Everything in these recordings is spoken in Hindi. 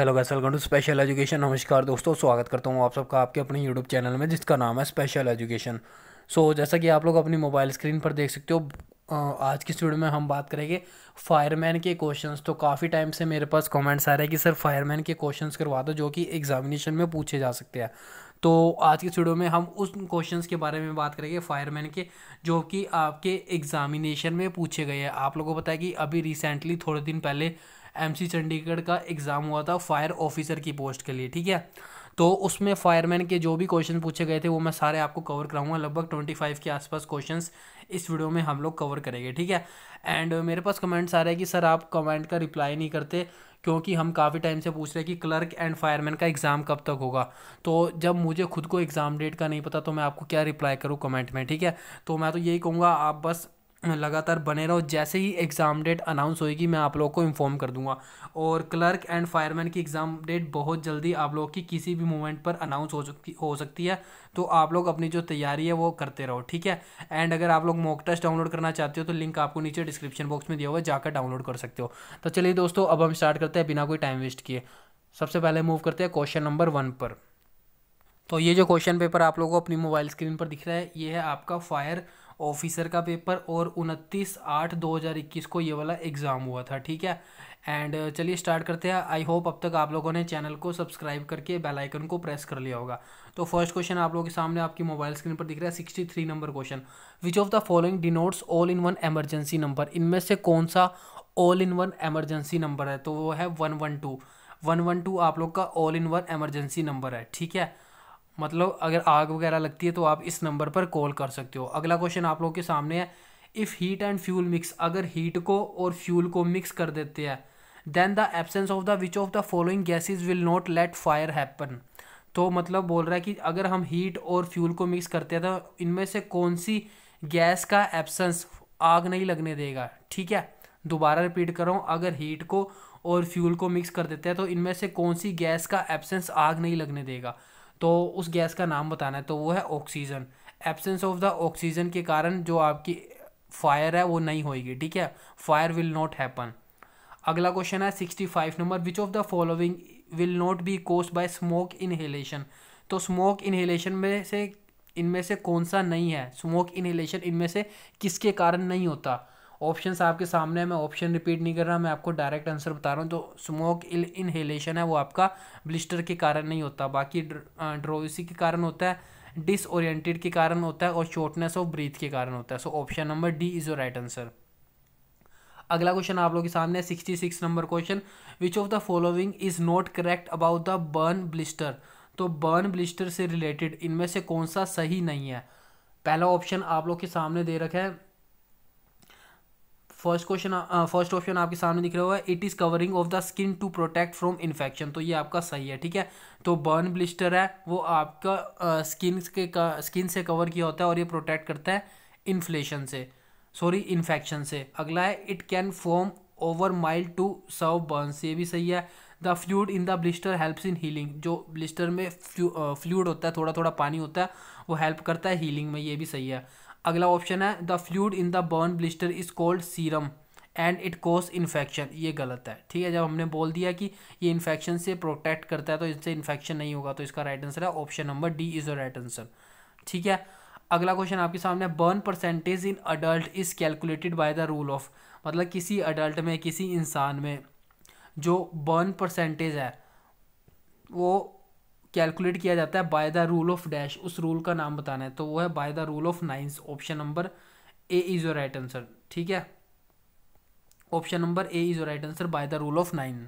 hello guys welcome to special education नमस्कार दोस्तों स्वागत करता हूँ आप सबका आपके अपने यूट्यूब चैनल में जिसका नाम है स्पेशल एजुकेशन सो जैसा कि आप लोग अपनी मोबाइल स्क्रीन पर देख सकते हो आज की स्टूडियो में हम बात करेंगे फायरमैन के क्वेश्चंस तो काफ़ी टाइम से मेरे पास कमेंट्स आ रहे हैं कि सर फायरमैन के क्वेश्चंस करवा दो जो कि एग्जामिनेशन में पूछे जा सकते हैं तो आज की वीडियो में हम उस क्वेश्चंस के बारे में बात करेंगे फायरमैन के जो कि आपके एग्जामिनेशन में पूछे गए हैं आप लोगों को पता है कि अभी रिसेंटली थोड़े दिन पहले एम चंडीगढ़ का एग्ज़ाम हुआ था फायर ऑफिसर की पोस्ट के लिए ठीक है तो उसमें फायरमैन के जो भी क्वेश्चन पूछे गए थे वो मैं सारे आपको कवर कराऊंगा लगभग ट्वेंटी फाइव के आसपास क्वेश्चंस इस वीडियो में हम लोग कवर करेंगे ठीक है एंड मेरे पास कमेंट्स आ रहे हैं कि सर आप कमेंट का रिप्लाई नहीं करते क्योंकि हम काफ़ी टाइम से पूछ रहे हैं कि क्लर्क एंड फायरमैन का एग्ज़ाम कब तक होगा तो जब मुझे खुद को एग्ज़ाम डेट का नहीं पता तो मैं आपको क्या रिप्लाई करूँ कमेंट में ठीक है तो मैं तो यही कहूँगा आप बस लगातार बने रहो जैसे ही एग्ज़ाम डेट अनाउंस होएगी मैं आप लोग को इन्फॉर्म कर दूंगा और क्लर्क एंड फायरमैन की एग्ज़ाम डेट बहुत जल्दी आप लोग की किसी भी मोमेंट पर अनाउंस हो सकती हो सकती है तो आप लोग अपनी जो तैयारी है वो करते रहो ठीक है एंड अगर आप लोग मॉक टेस्ट डाउनलोड करना चाहते हो तो लिंक आपको नीचे डिस्क्रिप्शन बॉक्स में दिया हुआ है जाकर डाउनलोड कर सकते हो तो चलिए दोस्तों अब हम स्टार्ट करते हैं बिना कोई टाइम वेस्ट किए सबसे पहले मूव करते हैं क्वेश्चन नंबर वन पर तो ये जो क्वेश्चन पेपर आप लोगों को अपनी मोबाइल स्क्रीन पर दिख रहा है ये है आपका फायर ऑफिसर का पेपर और उनतीस आठ दो हज़ार इक्कीस को ये वाला एग्ज़ाम हुआ था ठीक है एंड uh, चलिए स्टार्ट करते हैं आई होप अब तक आप लोगों ने चैनल को सब्सक्राइब करके बेल आइकन को प्रेस कर लिया होगा तो फर्स्ट क्वेश्चन आप लोगों के सामने आपकी मोबाइल स्क्रीन पर दिख रहा है sixty three number question which of the following denotes all in one emergency number इनमें से कौन सा all in one emergency number है तो वो है one one two one one two आप लोग का all in one emergency number है ठीक है मतलब अगर आग वगैरह लगती है तो आप इस नंबर पर कॉल कर सकते हो अगला क्वेश्चन आप लोग के सामने है if heat and fuel mix अगर हीट को और फ्यूल को मिक्स कर देते हैं then the absence of the which of the following gases will not let fire happen तो मतलब बोल रहा है कि अगर हम हीट और फ्यूल को मिक्स करते हैं तो इनमें से कौन सी गैस का एबसेंस आग नहीं लगने देगा ठीक है दोबारा रिपीट कर रहा हूँ अगर हीट को और फ्यूल को मिक्स कर देते हैं तो इनमें से कौन सी गैस का एब्सेंस आग नहीं लगने देगा तो उस गैस का नाम बताना है तो वो है oxygen absence of the oxygen के कारण जो आपकी फायर है वो नहीं होएगी ठीक है फायर विल नॉट हैपन अगला क्वेश्चन है sixty five number which of the following will not be cause by smoke inhalation तो स्मोक इनहेलेशन में से इनमें से कौन सा नहीं है स्मोक इनहेलेशन इनमें से किसके कारण नहीं होता ऑप्शन आपके सामने है मैं ऑप्शन रिपीट नहीं कर रहा मैं आपको डायरेक्ट आंसर बता रहा हूँ तो स्मोक इनहेलेशन है वो आपका ब्लिस्टर के कारण नहीं होता बाकी ड्रोविसी के कारण होता है डिसओरिएंटेड के कारण होता है और शॉर्टनेस ऑफ ब्रीथ के कारण होता है so option number D is your right answer अगला क्वेश्चन आप लोगों के सामने sixty six number question which of the following is not correct about the burn blister तो बर्न ब्लिस्टर से रिलेटेड इनमें से कौन सा सही नहीं है पहला ऑप्शन आप लोग के सामने दे रखा है फर्स्ट क्वेश्चन फर्स्ट ऑप्शन आपके सामने दिख रहा होगा it is covering of the skin to protect from infection तो ये आपका सही है ठीक है तो बर्न ब्लिस्टर है वो आपका स्किन के स्किन से कवर किया होता है और ये प्रोटेक्ट करता है इन्फ्लेशन से सॉरी इन्फेक्शन से अगला है it can form over mild to severe burn ये भी सही है the fluid in the blister helps in healing जो ब्लिस्टर में फ्लूड होता है थोड़ा थोड़ा पानी होता है वो हेल्प करता है हीलिंग में ये भी सही है अगला ऑप्शन है the fluid in the burn blister is cold serum and it cause infection ये गलत है ठीक है जब हमने बोल दिया कि ये इन्फेक्शन से प्रोटेक्ट करता है तो इससे इन्फेक्शन नहीं होगा तो इसका राइट आंसर है option number D is right answer ठीक है अगला क्वेश्चन आपके सामने burn percentage in adult is calculated by the rule of मतलब किसी अडल्ट में किसी इंसान में जो बर्न परसेंटेज है वो कैलकुलेट किया जाता है by the rule of dash उस रूल का नाम बताना है तो वो है by the rule of nines option number A is your right answer ठीक है option number A is your right answer by the rule of nine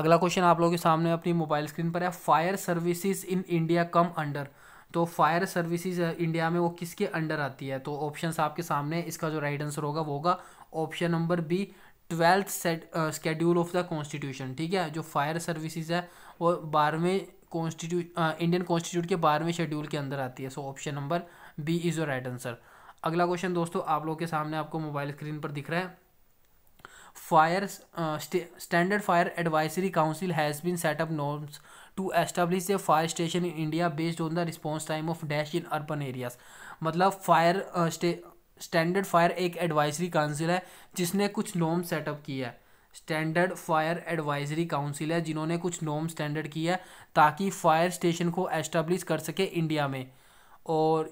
अगला क्वेश्चन आप लोगों के सामने अपनी मोबाइल स्क्रीन पर है fire services in India come under तो फायर सर्विसेज इंडिया में वो किसके अंडर आती है तो ऑप्शंस आपके सामने इसका जो राइट आंसर होगा वो होगा option number B twelfth set schedule of the constitution ठीक है जो फायर सर्विसेज है वो बारहवें कॉन्स्टिट्यूट इंडियन कॉन्स्टिट्यूट के बारहवें शेड्यूल के अंदर आती है so option number B is your right answer अगला क्वेश्चन दोस्तों आप लोगों के सामने आपको मोबाइल स्क्रीन पर दिख रहा है fire standard fire advisory council has been set up norms to establish a fire station in India based on the response time of dash in urban areas मतलब फायर स्टैंडर्ड फायर एक एडवाइजरी काउंसिल है जिसने कुछ नॉर्म सेटअप किया है स्टैंडर्ड फायर एडवाइजरी काउंसिल है जिन्होंने कुछ नॉम स्टैंडर्ड की है ताकि फायर स्टेशन को एस्टेब्लिश कर सके इंडिया में और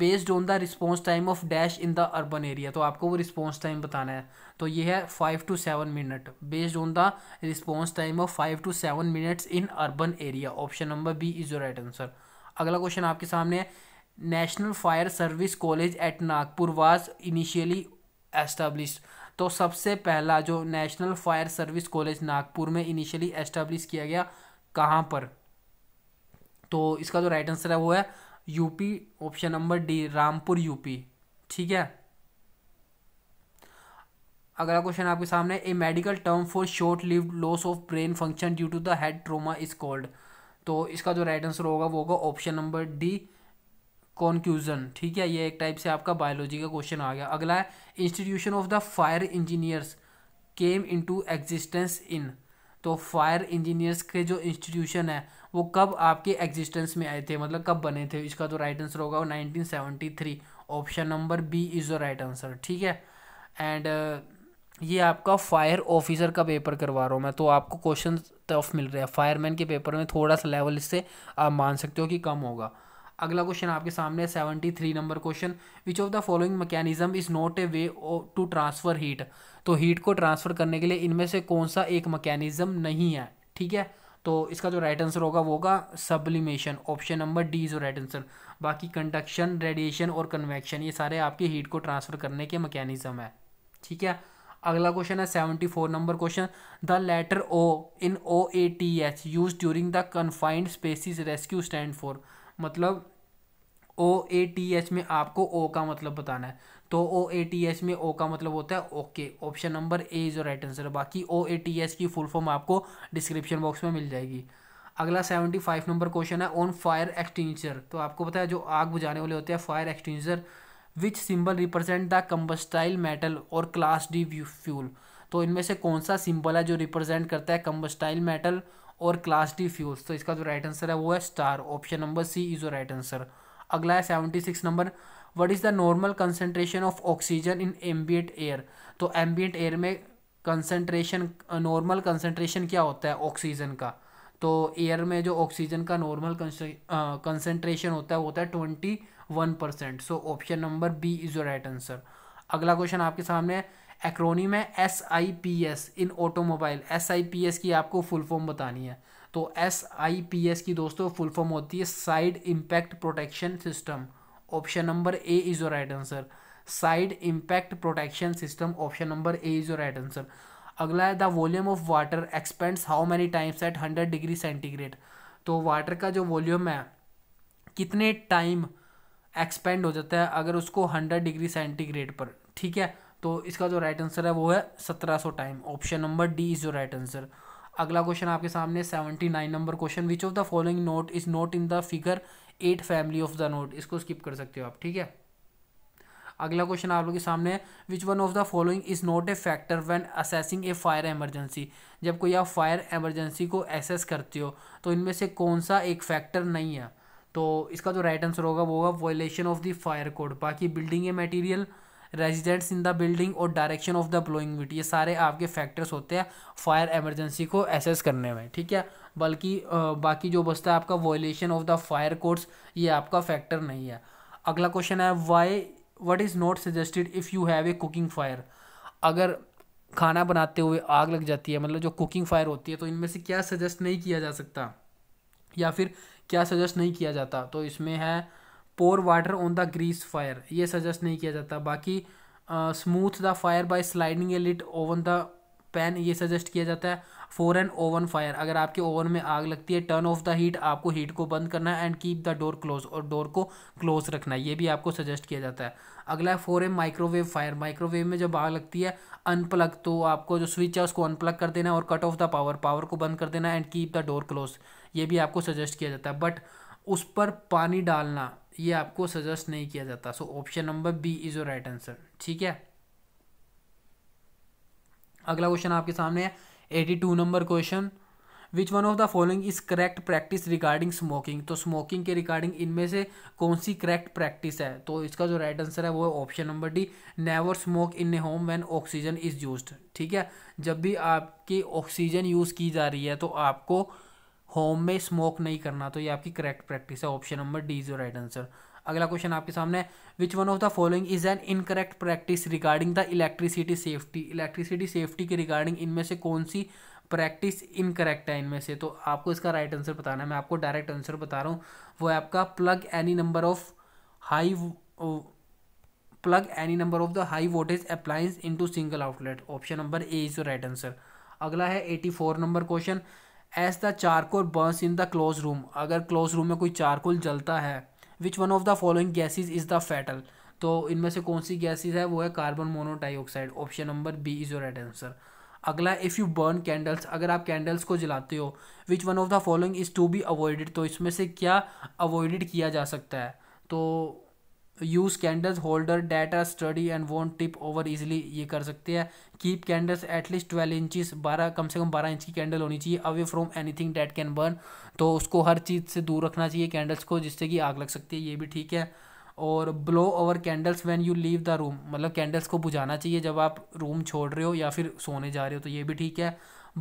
based on the response time of dash in the urban area तो आपको वो रिस्पॉन्स टाइम बताना है तो ये है five to seven minute based on the response time of five to seven minutes in urban area option number B is your right answer अगला क्वेश्चन आपके सामने है national fire service college at Nagpur was initially establish तो सबसे पहला जो national fire service college Nagpur में इनिशियली एस्टेब्लिश किया गया कहाँ पर तो इसका जो राइट आंसर है वो है UP option number D Rampur UP ठीक है अगला क्वेश्चन आपके सामने a medical term for short live loss of brain function due to the head trauma is called तो इसका जो राइट आंसर होगा वो होगा ऑप्शन नंबर डी कॉन्क्यूजन ठीक है ये एक टाइप से आपका बायोलॉजी का क्वेश्चन आ गया अगला है institution of the fire engineers came into existence in तो फायर इंजीनियर्स के जो इंस्टीट्यूशन है वो कब आपके एग्जिस्टेंस में आए थे मतलब कब बने थे इसका जो राइट आंसर होगा वो three option number B is the right answer ठीक है एंड uh, ये आपका फायर ऑफिसर का पेपर करवा रहा हूँ मैं तो आपको क्वेश्चन टफ मिल रहा है फायरमैन के पेपर में थोड़ा सा लेवल इससे आप मान सकते हो कि कम होगा अगला क्वेश्चन आपके सामने seventy three number question which of the following mechanism is not a way to transfer heat तो हीट को ट्रांसफ़र करने के लिए इनमें से कौन सा एक मैकेनिज्म नहीं है ठीक है तो इसका जो राइट आंसर होगा वो होगा sublimation option number D is right answer बाकी कंडक्शन रेडिएशन और कन्वेक्शन ये सारे आपके हीट को ट्रांसफ़र करने के मैकेनिज्म है ठीक है अगला क्वेश्चन है seventy four number question the letter O in O A T H use during the confined spaces rescue stand for मतलब ओ ए टी एच में आपको ओ का मतलब बताना है तो ओ ए टी एच में ओ का मतलब होता है okay option number A is right answer बाकी ओ ए टी एच की फुल फॉर्म आपको डिस्क्रिप्शन बॉक्स में मिल जाएगी अगला सेवेंटी फाइव नंबर क्वेश्चन है ऑन फायर एक्सटेंजर तो आपको पता है जो आग बुझाने वाले होते हैं fire extinguisher which symbol represent the combustible metal और क्लास डी फ्यूल तो इनमें से कौन सा सिंबल है जो रिप्रेजेंट करता है कम्बस्टाइल मेटल और क्लास डी फ्यूल्स तो इसका जो राइट आंसर है वो है star option number C is the right answer अगला है seventy six number what is the normal concentration of oxygen in ambient air तो एम्बियट एयर में कंसेंट्रेशन नॉर्मल कंसेंट्रेशन क्या होता है ऑक्सीजन का तो एयर में जो ऑक्सीजन का नॉर्मल कंसनट्रेशन होता है वो होता है twenty one percent so option number B is the right answer अगला क्वेश्चन आपके सामने है एक्रोनिम है S I P S in automobile S I P S की आपको फुल फॉर्म बतानी है तो एस आई पी एस की दोस्तों फुल फॉर्म होती है side impact protection system option number A is your right answer side impact protection system option number A is your right answer अगला है the volume of water expands how many times at hundred degree centigrade तो वाटर का जो वॉल्यूम है कितने टाइम एक्सपेंड हो जाता है अगर उसको हंड्रेड डिग्री सेंटीग्रेड पर ठीक है तो इसका जो राइट आंसर है वो है सत्रह सौ time option number D is जो राइट आंसर अगला क्वेश्चन आपके सामने seventy nine number question which of the following note is not in the figure at family of the note इसको स्किप कर सकते हो आप ठीक है अगला क्वेश्चन आप लोग के सामने है which one of the following is not a factor when assessing a fire emergency जब कोई आप फायर एमरजेंसी को एसेस करते हो तो इनमें से कौन सा एक फैक्टर नहीं है तो इसका जो राइट आंसर होगा वो होगा violation of the fire code बाकी building a material residents in the building और direction of the blowing wind ये सारे आपके फैक्टर्स होते हैं फायर एमरजेंसी को एसेस करने में ठीक है बल्कि बाकी जो बचता है आपका violation of the fire codes ये आपका फैक्टर नहीं है अगला क्वेश्चन है why what is not suggested if you have a cooking fire अगर खाना बनाते हुए आग लग जाती है मतलब जो कुकिंग फायर होती है तो इनमें से क्या सजेस्ट नहीं किया जा सकता या फिर क्या सजेस्ट नहीं किया जाता तो इसमें है pour water on the grease fire ये सजेस्ट नहीं किया जाता बाकी smooth the fire by sliding a lid over the pan ये सजेस्ट किया जाता है फोर एन ओवन फायर अगर आपके ओवन में आग लगती है टर्न ऑफ द हीट आपको हीट को बंद करना है and keep the door close और डोर को क्लोज रखना है ये भी आपको सजेस्ट किया जाता है अगला है for a microwave fire microwave में जब आग लगती है अनप्लग तो आपको जो स्विच है उसको अनप्लग कर देना है और cut off the power power को बंद कर देना है and keep the door close ये भी आपको सजेस्ट किया जाता है बट उस पर पानी डालना ये आपको सजेस्ट नहीं किया जाता so option number B is your right answer ठीक है अगला क्वेश्चन आपके सामने है eighty two number question which one of the following is correct practice regarding smoking तो स्मोकिंग के रिगार्डिंग इनमें से कौन सी करेक्ट प्रैक्टिस है तो इसका जो राइट आंसर है वो है option number D never smoke in a home when oxygen is use ठीक है जब भी आपकी ऑक्सीजन यूज़ की जा रही है तो आपको होम में स्मोक नहीं करना तो ये आपकी करेक्ट प्रैक्टिस है option number D is right answer अगला क्वेश्चन आपके सामने which one of the following is an incorrect practice regarding the electricity safety electricity safety के रिगार्डिंग इनमें से कौन सी प्रैक्टिस इनकरेक्ट है इनमें से तो आपको इसका राइट right आंसर बताना है मैं आपको डायरेक्ट आंसर बता रहा हूँ वो है आपका plug any number of high plug any number of the high voltage appliance into single outlet option number A is right answer अगला है eighty four number question as the charcoal burns in the close room अगर क्लोज रूम में कोई चारकोल जलता है which one of the following gases is the fatal तो इनमें से कौन सी गैसेज है वो है carbon monoxide option number B is your right answer अगला इफ़ यू बर्न कैंडल्स अगर आप कैंडल्स को जलाते हो which one of the following is to be avoided तो इसमें से क्या अवॉइडेड किया जा सकता है तो use candles holder that sturdy and won't tip over easily ये कर सकते हैं keep candles at least twelve inches बारह कम से कम बारह इंच की कैंडल होनी चाहिए away from anything that can burn तो उसको हर चीज़ से दूर रखना चाहिए कैंडल्स को जिससे कि आग लग सकती है ये भी ठीक है और blow over candles when you leave the room मतलब कैंडल्स को बुझाना चाहिए जब आप रूम छोड़ रहे हो या फिर सोने जा रहे हो तो ये भी ठीक है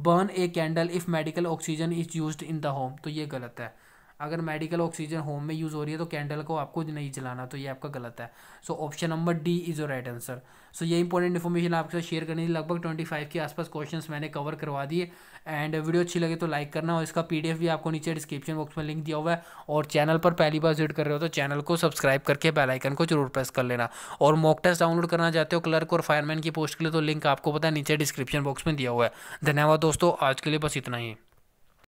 burn a candle if medical oxygen is use in the home तो ये गलत है अगर मेडिकल ऑक्सीजन होम में यूज़ हो रही है तो कैंडल को आपको नहीं जलाना तो ये आपका गलत है so option number D is your right answer so ये इंपॉर्टेंट इन्फॉर्मेशन आपके साथ शेयर करनी थी लगभग ट्वेंटी फाइव के आसपास क्वेश्चन मैंने कवर करवा दिए एंड वीडियो अच्छी लगे तो लाइक करना और इसका पी भी आपको नीचे डिस्क्रिप्शन बॉक्स में लिंक दिया हुआ है और चैनल पर पहली बार विजिट कर रहे हो तो चैनल को सब्सक्राइब करके बेलाइकन को जरूर प्रेस कर लेना और मॉक टेस्ट डाउनलोड करना चाहते हो क्लर्क और फायरमैन की पोस्ट के लिए तो लिंक आपको पता है नीचे डिस्क्रिप्शन बॉक्स में दिया हुआ है धन्यवाद दोस्तों आज के लिए बस इतना ही